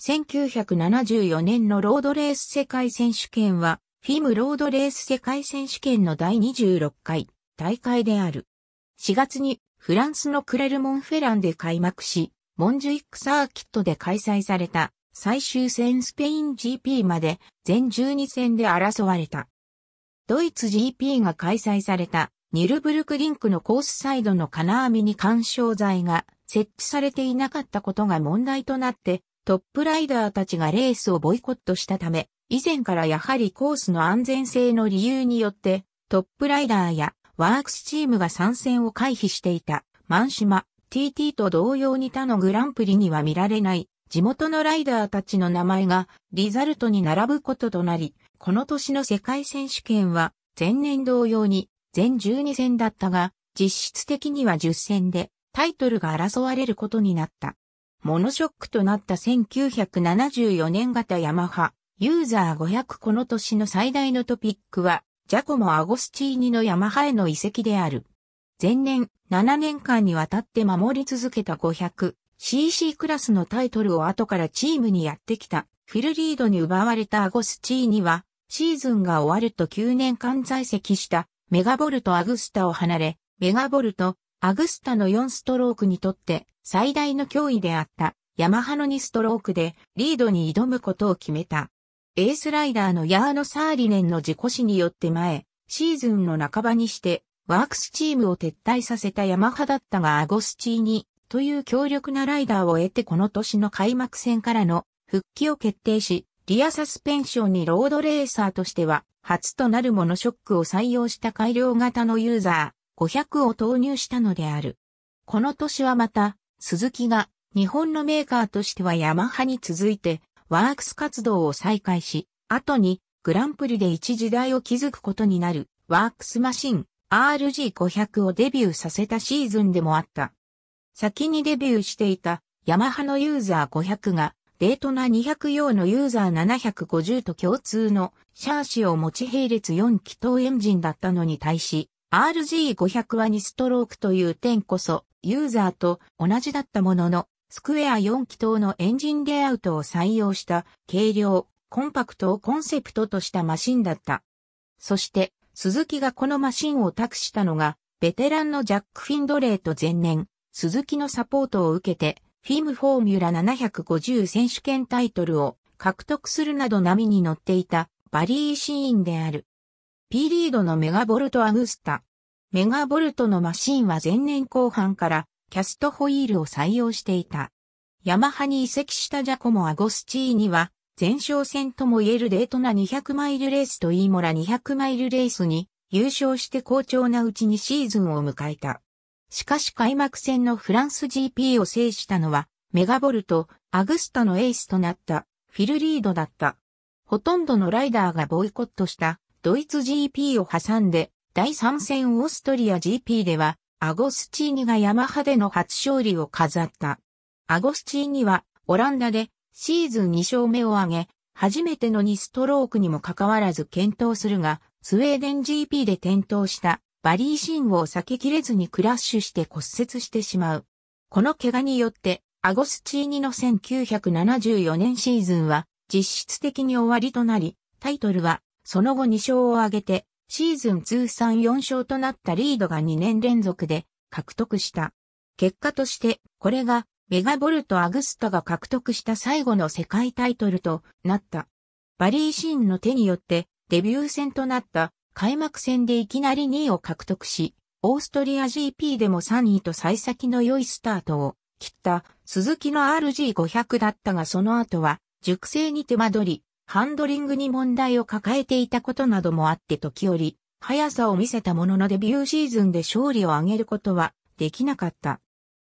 1974年のロードレース世界選手権は、フィムロードレース世界選手権の第26回大会である。4月にフランスのクレルモンフェランで開幕し、モンジュイックサーキットで開催された最終戦スペイン GP まで全12戦で争われた。ドイツ GP が開催されたニルブルクリンクのコースサイドの金網に干渉剤が設置されていなかったことが問題となってトップライダーたちがレースをボイコットしたため、以前からやはりコースの安全性の理由によって、トップライダーやワークスチームが参戦を回避していた、マンシマ、TT と同様に他のグランプリには見られない、地元のライダーたちの名前がリザルトに並ぶこととなり、この年の世界選手権は前年同様に全12戦だったが、実質的には10戦でタイトルが争われることになった。モノショックとなった1974年型ヤマハ、ユーザー500この年の最大のトピックは、ジャコモ・アゴスチーニのヤマハへの移籍である。前年、7年間にわたって守り続けた 500cc クラスのタイトルを後からチームにやってきた、フィルリードに奪われたアゴスチーニは、シーズンが終わると9年間在籍したメガボルト・アグスタを離れ、メガボルト、アグスタの4ストロークにとって最大の脅威であったヤマハの2ストロークでリードに挑むことを決めた。エースライダーのヤーノ・サーリネンの事故死によって前、シーズンの半ばにしてワークスチームを撤退させたヤマハだったがアゴスチーニという強力なライダーを得てこの年の開幕戦からの復帰を決定し、リアサスペンションにロードレーサーとしては初となるモノショックを採用した改良型のユーザー。500を投入したのである。この年はまた、鈴木が日本のメーカーとしてはヤマハに続いてワークス活動を再開し、後にグランプリで一時代を築くことになるワークスマシン RG500 をデビューさせたシーズンでもあった。先にデビューしていたヤマハのユーザー500がデートナ200用のユーザー750と共通のシャーシを持ち並列4気筒エンジンだったのに対し、RG500 は2ストロークという点こそ、ユーザーと同じだったものの、スクエア4気筒のエンジンレイアウトを採用した軽量、コンパクトをコンセプトとしたマシンだった。そして、鈴木がこのマシンを託したのが、ベテランのジャック・フィンドレーと前年、鈴木のサポートを受けて、フィムフォーミュラ750選手権タイトルを獲得するなど波に乗っていたバリーシーンである。P リードのメガボルトアグスタ。メガボルトのマシンは前年後半からキャストホイールを採用していた。ヤマハに移籍したジャコモ・アゴスチーニは前哨戦とも言えるデートな200マイルレースとイーモラ200マイルレースに優勝して好調なうちにシーズンを迎えた。しかし開幕戦のフランス GP を制したのはメガボルト、アグスタのエースとなったフィルリードだった。ほとんどのライダーがボイコットしたドイツ GP を挟んで、第3戦オーストリア GP では、アゴスチーニがヤマハでの初勝利を飾った。アゴスチーニは、オランダで、シーズン2勝目を挙げ、初めての2ストロークにもかかわらず検討するが、スウェーデン GP で転倒したバリーシンを避けきれずにクラッシュして骨折してしまう。この怪我によって、アゴスチーニの1974年シーズンは実質的に終わりとなり、タイトルはその後2勝を挙げて、シーズン通算4勝となったリードが2年連続で獲得した。結果として、これがメガボルト・アグスタが獲得した最後の世界タイトルとなった。バリー・シーンの手によってデビュー戦となった開幕戦でいきなり2位を獲得し、オーストリア GP でも3位と幸先の良いスタートを切った鈴木の RG500 だったがその後は熟成に手間取り、ハンドリングに問題を抱えていたことなどもあって時折、速さを見せたもののデビューシーズンで勝利を挙げることはできなかった。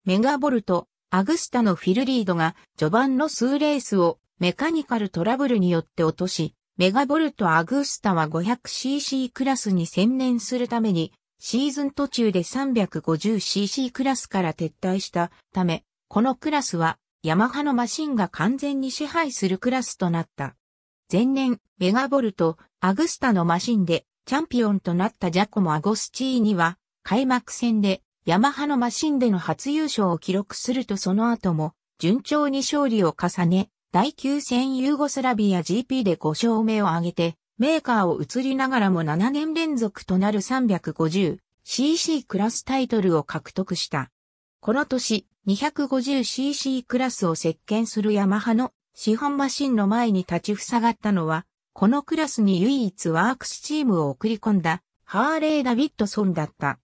メガボルト、アグスタのフィルリードが序盤の数レースをメカニカルトラブルによって落とし、メガボルトアグスタは 500cc クラスに専念するために、シーズン途中で 350cc クラスから撤退したため、このクラスはヤマハのマシンが完全に支配するクラスとなった。前年、メガボルト、アグスタのマシンでチャンピオンとなったジャコモ・アゴスチーニは、開幕戦でヤマハのマシンでの初優勝を記録するとその後も、順調に勝利を重ね、第9戦ユーゴスラビア GP で5勝目を挙げて、メーカーを移りながらも7年連続となる 350cc クラスタイトルを獲得した。この年、250cc クラスを席巻するヤマハの資本マシンの前に立ち塞がったのは、このクラスに唯一ワークスチームを送り込んだ、ハーレー・ダビッドソンだった。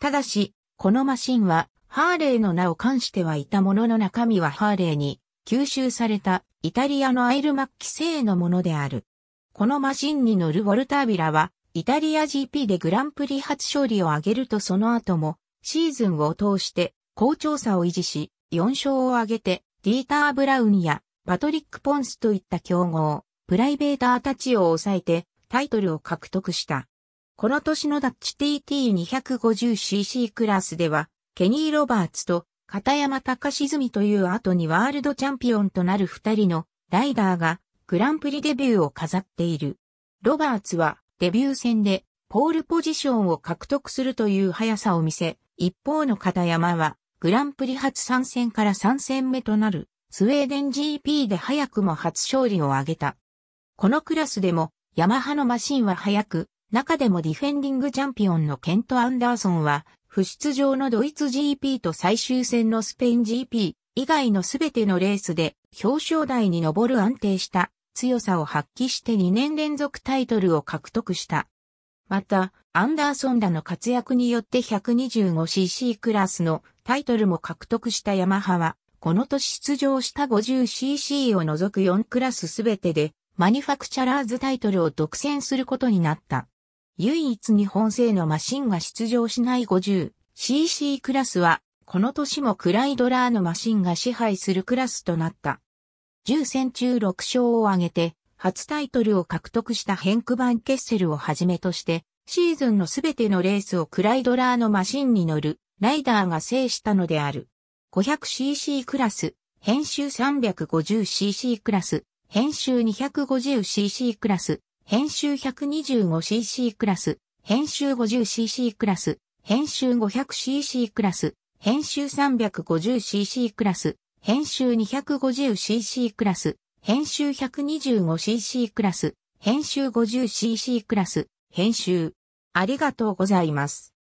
ただし、このマシンは、ハーレーの名を冠してはいたものの中身はハーレーに吸収されたイタリアのアイルマッキ製のものである。このマシンに乗るウォルタービラは、イタリア GP でグランプリ初勝利を挙げるとその後も、シーズンを通して、好調さを維持し、4勝を挙げて、ディーター・ブラウンやパトリック・ポンスといった強豪、プライベーターたちを抑えてタイトルを獲得した。この年のダッチ TT250cc クラスでは、ケニー・ロバーツと片山隆澄という後にワールドチャンピオンとなる二人のライダーがグランプリデビューを飾っている。ロバーツはデビュー戦でポールポジションを獲得するという速さを見せ、一方の片山はグランプリ初参戦から3戦目となるスウェーデン GP で早くも初勝利を挙げた。このクラスでも、ヤマハのマシンは速く、中でもディフェンディングチャンピオンのケント・アンダーソンは、不出場のドイツ GP と最終戦のスペイン GP 以外のすべてのレースで表彰台に上る安定した強さを発揮して2年連続タイトルを獲得した。また、アンダーソンらの活躍によって 125cc クラスのタイトルも獲得したヤマハは、この年出場した 50cc を除く4クラスすべてで、マニファクチャラーズタイトルを独占することになった。唯一日本製のマシンが出場しない 50cc クラスは、この年もクライドラーのマシンが支配するクラスとなった。10戦中6勝を挙げて、初タイトルを獲得したヘンク・バン・ケッセルをはじめとして、シーズンのすべてのレースをクライドラーのマシンに乗る、ライダーが制したのである。500cc クラス、編集 350cc クラス、編集 250cc クラス、編集 125cc クラス、編集 50cc クラス、編集 500cc クラス、編集 350cc クラス、編集 250cc クラス、編集 125cc クラス、編集 50cc クラス、編集。ありがとうございます。